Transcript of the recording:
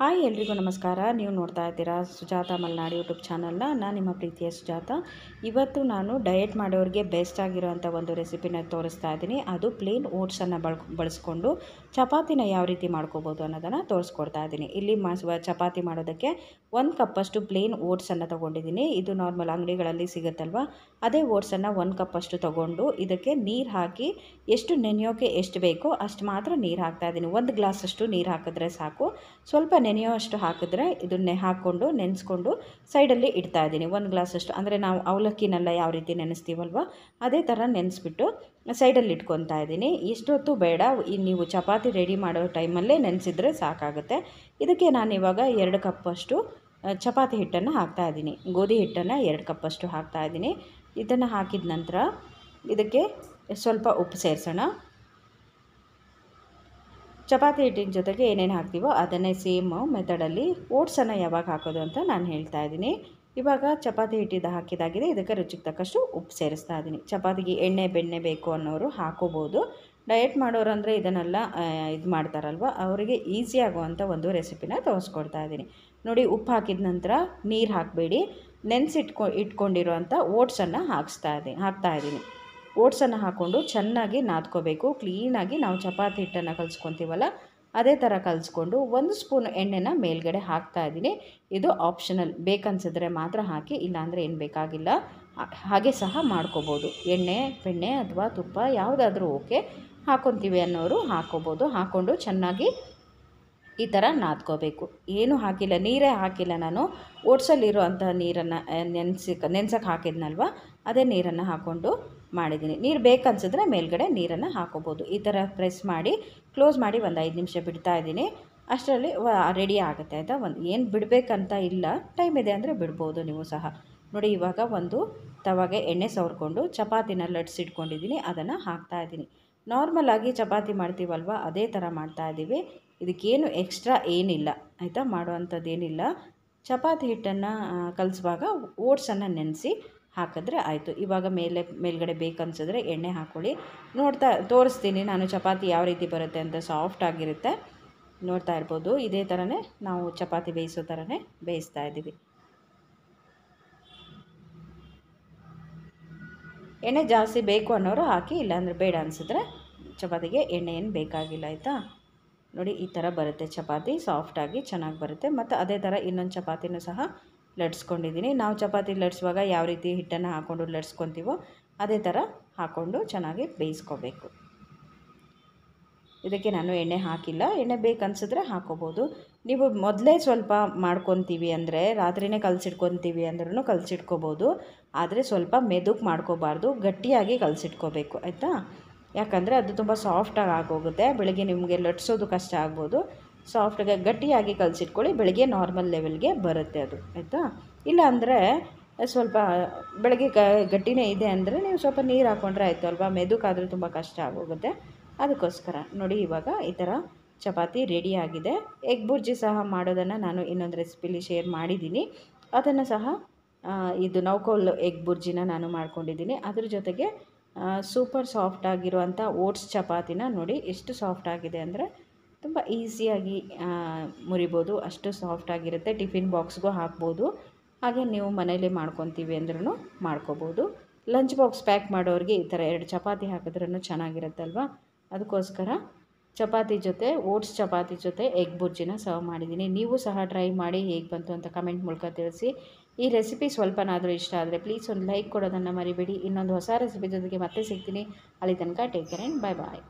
hi ಎಲ್ರಿಗೂ ನಮಸ್ಕಾರ ನೀವು ನೋಡ್ತಾ ಇದ್ದೀರಾ ಸುಜಾತ ಮಲ್ನಾಡ್ ಯೂಟ್ಯೂಬ್ ಚಾನಲ್ನ ನಾನು ನಿಮ್ಮ ಪ್ರೀತಿಯ ಸುಜಾತ ಇವತ್ತು ನಾನು ಡಯೆಟ್ ಮಾಡೋರಿಗೆ ಬೆಸ್ಟ್ ಆಗಿರೋವಂಥ ಒಂದು ರೆಸಿಪಿನ ತೋರಿಸ್ತಾ ಇದ್ದೀನಿ ಅದು ಪ್ಲೇನ್ ಓಟ್ಸನ್ನು ಬಳ್ ಬಳಸ್ಕೊಂಡು ಚಪಾತಿನ ಯಾವ ರೀತಿ ಮಾಡ್ಕೋಬೋದು ಅನ್ನೋದನ್ನು ತೋರಿಸ್ಕೊಡ್ತಾ ಇದ್ದೀನಿ ಇಲ್ಲಿ ಮಾಸುವ ಚಪಾತಿ ಮಾಡೋದಕ್ಕೆ ಒಂದು ಕಪ್ಪಷ್ಟು ಪ್ಲೇನ್ ಓಟ್ಸನ್ನು ತೊಗೊಂಡಿದ್ದೀನಿ ಇದು ನಾರ್ಮಲ್ ಅಂಗಡಿಗಳಲ್ಲಿ ಸಿಗುತ್ತಲ್ವ ಅದೇ ಓಟ್ಸನ್ನು ಒಂದು ಕಪ್ಪಷ್ಟು ತೊಗೊಂಡು ಇದಕ್ಕೆ ನೀರು ಹಾಕಿ ಎಷ್ಟು ನೆನೆಯೋಕೆ ಎಷ್ಟು ಬೇಕೋ ಅಷ್ಟು ಮಾತ್ರ ನೀರು ಹಾಕ್ತಾ ಇದ್ದೀನಿ ಒಂದು ಗ್ಲಾಸಷ್ಟು ನೀರು ಹಾಕಿದ್ರೆ ಸಾಕು ಸ್ವಲ್ಪ ನೆನೆಯೋ ಅಷ್ಟು ಹಾಕಿದ್ರೆ ಇದನ್ನೇ ಹಾಕ್ಕೊಂಡು ನೆನೆಸ್ಕೊಂಡು ಸೈಡಲ್ಲಿ ಇಡ್ತಾ ಇದ್ದೀನಿ ಒಂದು ಗ್ಲಾಸಷ್ಟು ಅಂದರೆ ನಾವು ಅವಲಕ್ಕಿನೆಲ್ಲ ಯಾವ ರೀತಿ ನೆನೆಸ್ತೀವಲ್ವ ಅದೇ ಥರ ನೆನೆಸ್ಬಿಟ್ಟು ಸೈಡಲ್ಲಿ ಇಟ್ಕೊತಾ ಇದ್ದೀನಿ ಇಷ್ಟೊತ್ತು ಬೇಡ ನೀವು ಚಪಾತಿ ರೆಡಿ ಮಾಡೋ ಟೈಮಲ್ಲೇ ನೆನೆಸಿದ್ರೆ ಸಾಕಾಗುತ್ತೆ ಇದಕ್ಕೆ ನಾನು ಇವಾಗ ಎರಡು ಕಪ್ಪಷ್ಟು ಚಪಾತಿ ಹಿಟ್ಟನ್ನು ಇದ್ದೀನಿ ಗೋಧಿ ಹಿಟ್ಟನ್ನು ಎರಡು ಕಪ್ಪಷ್ಟು ಇದ್ದೀನಿ ಇದನ್ನು ಹಾಕಿದ ನಂತರ ಇದಕ್ಕೆ ಸ್ವಲ್ಪ ಉಪ್ಪು ಸೇರಿಸೋಣ ಚಪಾತಿ ಹಿಟ್ಟಿನ ಜೊತೆಗೆ ಏನೇನು ಹಾಕ್ತೀವೋ ಅದನ್ನೇ ಸೇಮ್ ಮೆಥಡಲ್ಲಿ ಓಟ್ಸನ್ನು ಯಾವಾಗ ಹಾಕೋದು ಅಂತ ನಾನು ಹೇಳ್ತಾ ಇದ್ದೀನಿ ಇವಾಗ ಚಪಾತಿ ಹಿಟ್ಟಿದ ಹಾಕಿದಾಗಿದೆ ಇದಕ್ಕೆ ರುಚಿಗೆ ತಕ್ಕಷ್ಟು ಉಪ್ಪು ಸೇರಿಸ್ತಾ ಇದ್ದೀನಿ ಚಪಾತಿಗೆ ಎಣ್ಣೆ ಬೆಣ್ಣೆ ಬೇಕು ಅನ್ನೋರು ಹಾಕೋಬೋದು ಡಯಟ್ ಮಾಡೋರು ಅಂದರೆ ಇದನ್ನೆಲ್ಲ ಇದು ಮಾಡ್ತಾರಲ್ವ ಅವರಿಗೆ ಈಸಿ ಆಗುವಂಥ ಒಂದು ರೆಸಿಪಿನ ತೋರಿಸ್ಕೊಡ್ತಾ ಇದ್ದೀನಿ ನೋಡಿ ಉಪ್ಪು ಹಾಕಿದ ನಂತರ ನೀರು ಹಾಕಬೇಡಿ ನೆನೆಸಿಟ್ಕೊ ಇಟ್ಕೊಂಡಿರುವಂಥ ಓಟ್ಸನ್ನು ಹಾಕಿಸ್ತಾ ಇದ್ದೀನಿ ಹಾಕ್ತಾ ಇದ್ದೀನಿ ಓಟ್ಸನ್ನು ಹಾಕ್ಕೊಂಡು ಚೆನ್ನಾಗಿ ನಾದ್ಕೋಬೇಕು ಕ್ಲೀನಾಗಿ ನಾವು ಚಪಾತಿ ಹಿಟ್ಟನ್ನು ಕಲಿಸ್ಕೊತೀವಲ್ಲ ಅದೇ ಥರ ಕಲಿಸ್ಕೊಂಡು ಒಂದು ಸ್ಪೂನ್ ಎಣ್ಣೆನ ಮೇಲ್ಗಡೆ ಹಾಕ್ತಾ ಇದ್ದೀನಿ ಇದು ಆಪ್ಷನಲ್ ಬೇಕನ್ಸಿದ್ರೆ ಮಾತ್ರ ಹಾಕಿ ಇಲ್ಲಾಂದರೆ ಏನು ಬೇಕಾಗಿಲ್ಲ ಹಾಗೆ ಸಹ ಮಾಡ್ಕೋಬೋದು ಎಣ್ಣೆ ಬೆಣ್ಣೆ ಅಥವಾ ತುಪ್ಪ ಯಾವುದಾದ್ರೂ ಓಕೆ ಹಾಕ್ಕೊತೀವಿ ಅನ್ನೋರು ಹಾಕ್ಕೋಬೋದು ಹಾಕ್ಕೊಂಡು ಚೆನ್ನಾಗಿ ಈ ಥರ ನಾದ್ಕೋಬೇಕು ಏನು ಹಾಕಿಲ್ಲ ನೀರೇ ಹಾಕಿಲ್ಲ ನಾನು ಓಟ್ಸಲ್ಲಿರೋ ಅಂಥ ನೀರನ್ನು ನೆನೆಸಿ ನೆನ್ಸಕ್ಕೆ ಹಾಕಿದ್ನಲ್ವ ಅದೇ ನೀರನ್ನು ಹಾಕ್ಕೊಂಡು ಮಾಡಿದ್ದೀನಿ ನೀರು ಬೇಕನ್ಸಿದ್ರೆ ಮೇಲ್ಗಡೆ ನೀರನ್ನು ಹಾಕೋಬೋದು ಈ ಥರ ಪ್ರೆಸ್ ಮಾಡಿ ಕ್ಲೋಸ್ ಮಾಡಿ ಒಂದು ಐದು ನಿಮಿಷ ಬಿಡ್ತಾ ಇದ್ದೀನಿ ಅಷ್ಟರಲ್ಲಿ ರೆಡಿ ಆಗುತ್ತೆ ಆಯಿತಾ ಒಂದು ಏನು ಬಿಡಬೇಕಂತ ಇಲ್ಲ ಟೈಮ್ ಇದೆ ಅಂದರೆ ಬಿಡ್ಬೋದು ನೀವು ಸಹ ನೋಡಿ ಇವಾಗ ಒಂದು ತವಾಗೆ ಎಣ್ಣೆ ಸವರ್ಕೊಂಡು ಚಪಾತಿನ ಲಟ್ಸಿಟ್ಕೊಂಡಿದ್ದೀನಿ ಅದನ್ನು ಹಾಕ್ತಾಯಿದ್ದೀನಿ ನಾರ್ಮಲಾಗಿ ಚಪಾತಿ ಮಾಡ್ತೀವಲ್ವ ಅದೇ ಥರ ಇದ್ದೀವಿ ಇದಕ್ಕೇನು ಎಕ್ಸ್ಟ್ರಾ ಏನಿಲ್ಲ ಆಯಿತಾ ಮಾಡುವಂಥದ್ದೇನಿಲ್ಲ ಚಪಾತಿ ಹಿಟ್ಟನ್ನು ಕಲಿಸುವಾಗ ಓಟ್ಸನ್ನು ನೆನೆಸಿ ಹಾಕಿದ್ರೆ ಆಯಿತು ಇವಾಗ ಮೇಲೆ ಮೇಲ್ಗಡೆ ಬೇಕನ್ಸಿದ್ರೆ ಎಣ್ಣೆ ಹಾಕ್ಕೊಳ್ಳಿ ನೋಡ್ತಾ ತೋರಿಸ್ತೀನಿ ನಾನು ಚಪಾತಿ ಯಾವ ರೀತಿ ಬರುತ್ತೆ ಅಂತ ಸಾಫ್ಟ್ ಆಗಿರುತ್ತೆ ನೋಡ್ತಾ ಇರ್ಬೋದು ಇದೇ ಥರನೇ ನಾವು ಚಪಾತಿ ಬೇಯಿಸೋ ಥರನೇ ಬೇಯಿಸ್ತಾ ಇದ್ದೀವಿ ಎಣ್ಣೆ ಜಾಸ್ತಿ ಬೇಕು ಅನ್ನೋರು ಹಾಕಿ ಇಲ್ಲಾಂದರೆ ಬೇಡ ಅನಿಸಿದ್ರೆ ಚಪಾತಿಗೆ ಎಣ್ಣೆ ಏನು ಬೇಕಾಗಿಲ್ಲ ಆಯಿತಾ ನೋಡಿ ಈ ಥರ ಬರುತ್ತೆ ಚಪಾತಿ ಸಾಫ್ಟಾಗಿ ಚೆನ್ನಾಗಿ ಬರುತ್ತೆ ಮತ್ತು ಅದೇ ಥರ ಇನ್ನೊಂದು ಚಪಾತಿನೂ ಸಹ ಲಟ್ಸ್ಕೊಂಡಿದ್ದೀನಿ ನಾವು ಚಪಾತಿ ಲಟ್ಸುವಾಗ ಯಾವ ರೀತಿ ಹಿಟ್ಟನ್ನು ಹಾಕ್ಕೊಂಡು ಲಟ್ಸ್ಕೊತೀವೋ ಅದೇ ಥರ ಹಾಕ್ಕೊಂಡು ಚೆನ್ನಾಗಿ ಬೇಯಿಸ್ಕೋಬೇಕು ಇದಕ್ಕೆ ನಾನು ಎಣ್ಣೆ ಹಾಕಿಲ್ಲ ಎಣ್ಣೆ ಬೇಕನ್ಸಿದ್ರೆ ಹಾಕೋಬೋದು ನೀವು ಮೊದಲೇ ಸ್ವಲ್ಪ ಮಾಡ್ಕೊತೀವಿ ಅಂದರೆ ರಾತ್ರಿನೇ ಕಲಸಿಟ್ಕೊತೀವಿ ಅಂದ್ರೂ ಕಲಸಿಟ್ಕೋಬೋದು ಆದರೆ ಸ್ವಲ್ಪ ಮೆದುಕ್ ಮಾಡ್ಕೋಬಾರ್ದು ಗಟ್ಟಿಯಾಗಿ ಕಲಸಿಟ್ಕೋಬೇಕು ಆಯಿತಾ ಯಾಕಂದರೆ ಅದು ತುಂಬ ಸಾಫ್ಟಾಗಿ ಆಗೋಗುತ್ತೆ ಬೆಳಗ್ಗೆ ನಿಮಗೆ ಲಟ್ಸೋದು ಕಷ್ಟ ಆಗ್ಬೋದು ಸಾಫ್ಟಾಗಿ ಗಟ್ಟಿಯಾಗಿ ಕಲಸಿಟ್ಕೊಳ್ಳಿ ಬೆಳಗ್ಗೆ ನಾರ್ಮಲ್ ಲೆವೆಲ್ಗೆ ಬರುತ್ತೆ ಅದು ಆಯಿತಾ ಇಲ್ಲ ಅಂದರೆ ಸ್ವಲ್ಪ ಬೆಳಗ್ಗೆ ಕ ಗಟ್ಟಿನೇ ಇದೆ ಅಂದರೆ ನೀವು ಸ್ವಲ್ಪ ನೀರು ಹಾಕ್ಕೊಂಡ್ರೆ ಆಯಿತು ಅಲ್ವಾ ಮೆದುಕಾದರೂ ತುಂಬ ಕಷ್ಟ ಆಗೋಗುತ್ತೆ ಅದಕ್ಕೋಸ್ಕರ ನೋಡಿ ಇವಾಗ ಈ ಥರ ಚಪಾತಿ ರೆಡಿಯಾಗಿದೆ ಎಗ್ ಬುರ್ಜಿ ಸಹ ಮಾಡೋದನ್ನು ನಾನು ಇನ್ನೊಂದು ರೆಸಿಪಿಲಿ ಶೇರ್ ಮಾಡಿದ್ದೀನಿ ಅದನ್ನು ಸಹ ಇದು ನೌಕೋಲ್ ಎಗ್ ಬುರ್ಜಿನ ನಾನು ಮಾಡ್ಕೊಂಡಿದ್ದೀನಿ ಅದ್ರ ಜೊತೆಗೆ ಸೂಪರ್ ಸಾಫ್ಟ್ ಆಗಿರುವಂಥ ಓಟ್ಸ್ ಚಪಾತಿನ ನೋಡಿ ಎಷ್ಟು ಸಾಫ್ಟ್ ಆಗಿದೆ ಅಂದರೆ ತುಂಬ ಈಸಿಯಾಗಿ ಮುರಿಬೋದು ಅಷ್ಟು ಸಾಫ್ಟ್ ಆಗಿರುತ್ತೆ ಟಿಫಿನ್ ಬಾಕ್ಸ್ಗೂ ಹಾಕ್ಬೋದು ಹಾಗೆ ನೀವು ಮನೇಲಿ ಮಾಡ್ಕೊತೀವಿ ಅಂದ್ರೂ ಮಾಡ್ಕೋಬೋದು ಲಂಚ್ ಬಾಕ್ಸ್ ಪ್ಯಾಕ್ ಮಾಡೋರಿಗೆ ಈ ಥರ ಎರಡು ಚಪಾತಿ ಹಾಕಿದ್ರೂ ಚೆನ್ನಾಗಿರುತ್ತಲ್ವ ಅದಕ್ಕೋಸ್ಕರ ಚಪಾತಿ ಜೊತೆ ಓಟ್ಸ್ ಚಪಾತಿ ಜೊತೆ ಎಗ್ ಬುರ್ಜಿನ ಸರ್ವ್ ಮಾಡಿದ್ದೀನಿ ನೀವು ಸಹ ಟ್ರೈ ಮಾಡಿ ಹೇಗೆ ಬಂತು ಅಂತ ಕಮೆಂಟ್ ಮೂಲಕ ತಿಳಿಸಿ ಈ ರೆಸಿಪಿ ಸ್ವಲ್ಪನಾದರೂ ಇಷ್ಟ ಆದರೆ ಪ್ಲೀಸ್ ಒಂದು ಲೈಕ್ ಕೊಡೋದನ್ನು ಮರಿಬೇಡಿ ಇನ್ನೊಂದು ಹೊಸ ರೆಸಿಪಿ ಜೊತೆಗೆ ಮತ್ತೆ ಸಿಗ್ತೀನಿ ಅಲ್ಲಿ ತನಕ take care and bye bye